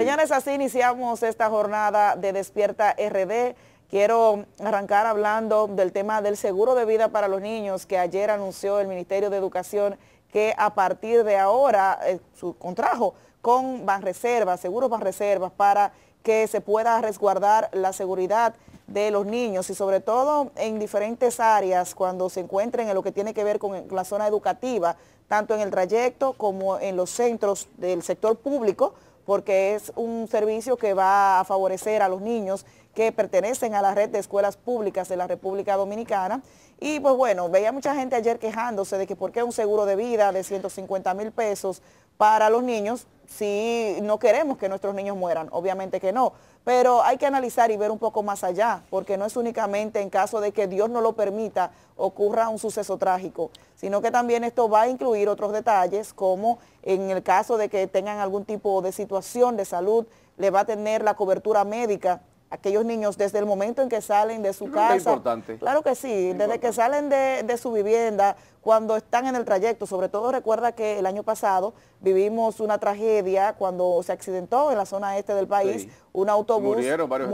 Señores, así iniciamos esta jornada de Despierta RD. Quiero arrancar hablando del tema del seguro de vida para los niños que ayer anunció el Ministerio de Educación que a partir de ahora eh, su contrajo con Banreservas, Seguros reservas, para que se pueda resguardar la seguridad de los niños y sobre todo en diferentes áreas cuando se encuentren en lo que tiene que ver con la zona educativa, tanto en el trayecto como en los centros del sector público porque es un servicio que va a favorecer a los niños que pertenecen a la red de escuelas públicas de la República Dominicana. Y pues bueno, veía mucha gente ayer quejándose de que por qué un seguro de vida de 150 mil pesos para los niños si no queremos que nuestros niños mueran, obviamente que no, pero hay que analizar y ver un poco más allá, porque no es únicamente en caso de que Dios no lo permita ocurra un suceso trágico, sino que también esto va a incluir otros detalles, como en el caso de que tengan algún tipo de situación de salud, le va a tener la cobertura médica aquellos niños desde el momento en que salen de su casa. importante. Claro que sí, desde que salen de, su vivienda, cuando están en el trayecto, sobre todo recuerda que el año pasado vivimos una tragedia cuando se accidentó en la zona este del país un autobús,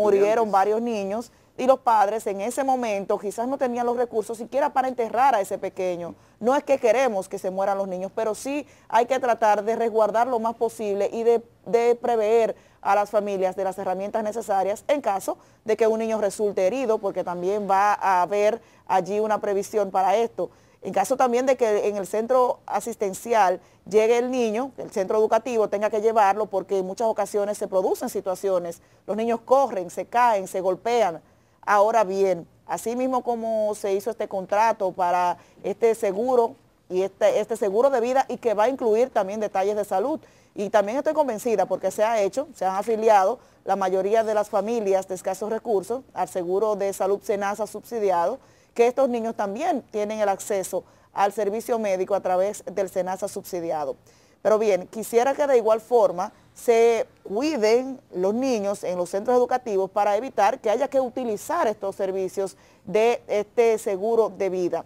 murieron varios niños y los padres en ese momento quizás no tenían los recursos siquiera para enterrar a ese pequeño. No es que queremos que se mueran los niños, pero sí hay que tratar de resguardar lo más posible y de, de prever a las familias de las herramientas necesarias en caso de que un niño resulte herido, porque también va a haber allí una previsión para esto. En caso también de que en el centro asistencial llegue el niño, el centro educativo tenga que llevarlo porque en muchas ocasiones se producen situaciones, los niños corren, se caen, se golpean, Ahora bien, así mismo como se hizo este contrato para este seguro y este, este, seguro de vida y que va a incluir también detalles de salud. Y también estoy convencida porque se ha hecho, se han afiliado la mayoría de las familias de escasos recursos al seguro de salud Senasa subsidiado, que estos niños también tienen el acceso al servicio médico a través del Senasa subsidiado. Pero bien, quisiera que de igual forma se cuiden los niños en los centros educativos para evitar que haya que utilizar estos servicios de este seguro de vida.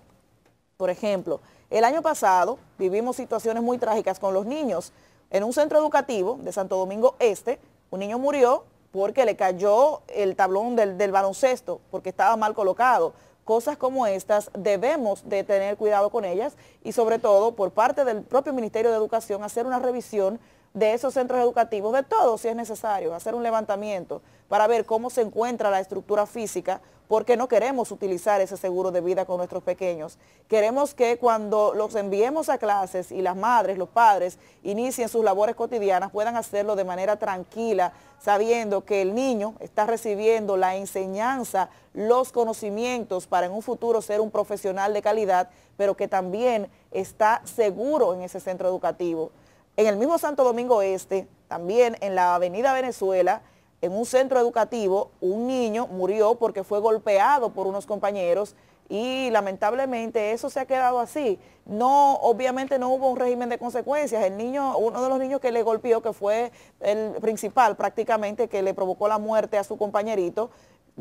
Por ejemplo, el año pasado vivimos situaciones muy trágicas con los niños. En un centro educativo de Santo Domingo Este, un niño murió porque le cayó el tablón del, baloncesto, porque estaba mal colocado. Cosas como estas debemos de tener cuidado con ellas y sobre todo por parte del propio Ministerio de Educación hacer una revisión de esos centros educativos, de todos si es necesario, hacer un levantamiento para ver cómo se encuentra la estructura física, porque no queremos utilizar ese seguro de vida con nuestros pequeños. Queremos que cuando los enviemos a clases y las madres, los padres, inicien sus labores cotidianas, puedan hacerlo de manera tranquila, sabiendo que el niño está recibiendo la enseñanza, los conocimientos para en un futuro ser un profesional de calidad, pero que también está seguro en ese centro educativo. En el mismo Santo Domingo Este, también en la Avenida Venezuela, en un centro educativo, un niño murió porque fue golpeado por unos compañeros y lamentablemente eso se ha quedado así. No, obviamente no hubo un régimen de consecuencias. El niño, uno de los niños que le golpeó, que fue el principal prácticamente, que le provocó la muerte a su compañerito,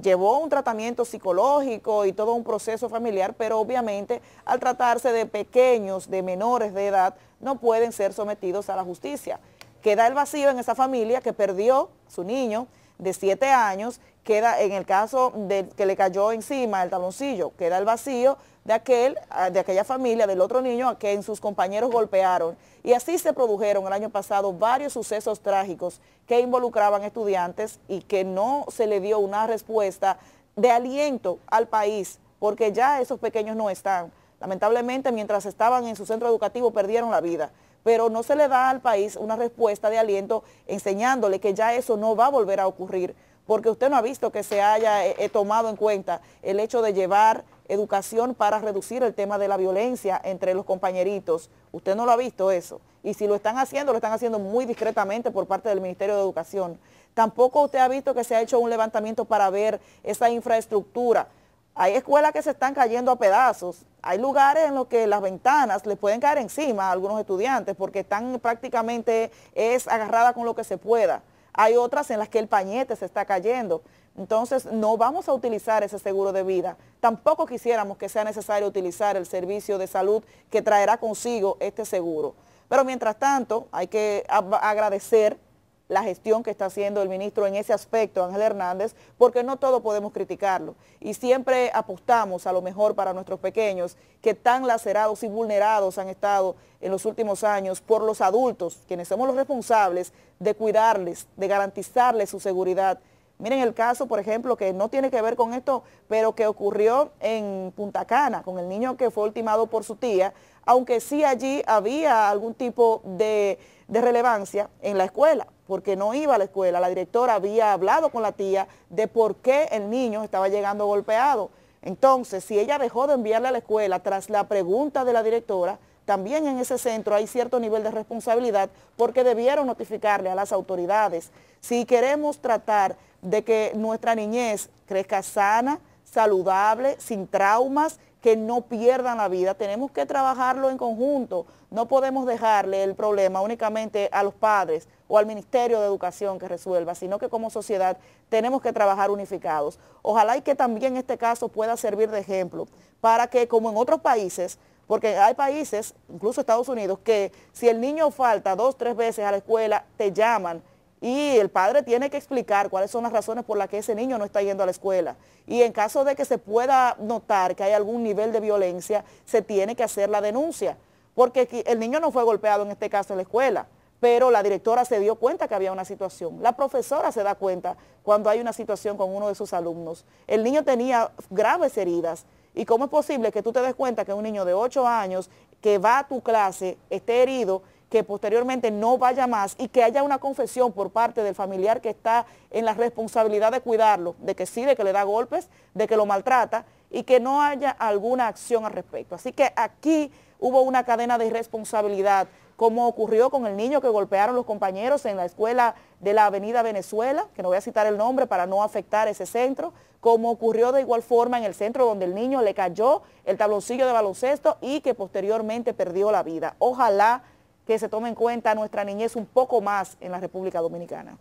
llevó un tratamiento psicológico y todo un proceso familiar, pero obviamente al tratarse de pequeños, de menores de edad, no pueden ser sometidos a la justicia. Queda el vacío en esa familia que perdió su niño de 7 años, queda en el caso que le cayó encima el taloncillo, queda el vacío de, aquel, ah, de aquella familia, del otro niño a quien sus compañeros golpearon. Y así se produjeron el año pasado varios sucesos trágicos que involucraban estudiantes y que no se le dio una respuesta de aliento al país, porque ya esos pequeños no están. Lamentablemente, mientras estaban en su centro educativo, perdieron la vida pero no se le da al país una respuesta de aliento enseñándole que ya eso no va a volver a ocurrir porque usted no ha visto que se haya eh, eh, tomado en cuenta el hecho de llevar educación para reducir el tema de la violencia entre los compañeritos. Usted no lo ha visto eso. Y si lo están haciendo, lo están haciendo muy discretamente por parte del Ministerio de Educación. Tampoco usted ha visto que se ha hecho un levantamiento para ver esa infraestructura. Hay escuelas que se están cayendo a pedazos. Hay lugares en los que las ventanas les pueden caer encima a algunos estudiantes porque están prácticamente es agarrada con lo que se pueda hay otras en las que el pañete se está cayendo. Entonces no vamos a utilizar ese seguro de vida. Tampoco quisiéramos que sea necesario utilizar el servicio de salud que traerá consigo este seguro. Pero mientras tanto hay que agradecer la gestión que está haciendo el ministro en ese aspecto, Ángel Hernández, porque no todo podemos criticarlo. Y siempre apostamos a lo mejor para nuestros pequeños, que tan lacerados y vulnerados han estado en los últimos años por los adultos, quienes somos los responsables de cuidarles, de garantizarles su seguridad Miren el caso, por ejemplo, que no tiene que ver con esto, pero que ocurrió en Punta Cana, con el niño que fue ultimado por su tía, aunque sí allí había algún tipo de, relevancia en la escuela, porque no iba a la escuela. La directora había hablado con la tía de por qué el niño estaba llegando golpeado. Entonces, si ella dejó de enviarle a la escuela tras la pregunta de la directora, también en ese centro hay cierto nivel de responsabilidad porque debieron notificarle a las autoridades. Si queremos tratar de que nuestra niñez crezca sana, saludable, sin traumas, que no pierdan la vida, tenemos que trabajarlo en conjunto. No podemos dejarle el problema únicamente a los padres o al Ministerio de Educación que resuelva, sino que como sociedad tenemos que trabajar unificados. Ojalá y que también este caso pueda servir de ejemplo para que, como en otros países, porque hay países, incluso Estados Unidos, que si el niño falta dos, tres veces a la escuela, te llaman y el padre tiene que explicar cuáles son las razones por las que ese niño no está yendo a la escuela. Y en caso de que se pueda notar que hay algún nivel de violencia, se tiene que hacer la denuncia. Porque el niño no fue golpeado en este caso en la escuela, pero la directora se dio cuenta que había una situación. La profesora se da cuenta cuando hay una situación con uno de sus alumnos. El niño tenía graves heridas ¿Y cómo es posible que tú te des cuenta que un niño de 8 años que va a tu clase esté herido, que posteriormente no vaya más y que haya una confesión por parte del familiar que está en la responsabilidad de cuidarlo, de que sí, de que le da golpes, de que lo maltrata y que no haya alguna acción al respecto? Así que aquí hubo una cadena de irresponsabilidad, como ocurrió con el niño que golpearon los compañeros en la escuela de la Avenida Venezuela, que no voy a citar el nombre para no afectar ese centro, como ocurrió de igual forma en el centro donde el niño le cayó el tabloncillo de baloncesto y que posteriormente perdió la vida. Ojalá que se tome en cuenta nuestra niñez un poco más en la República Dominicana.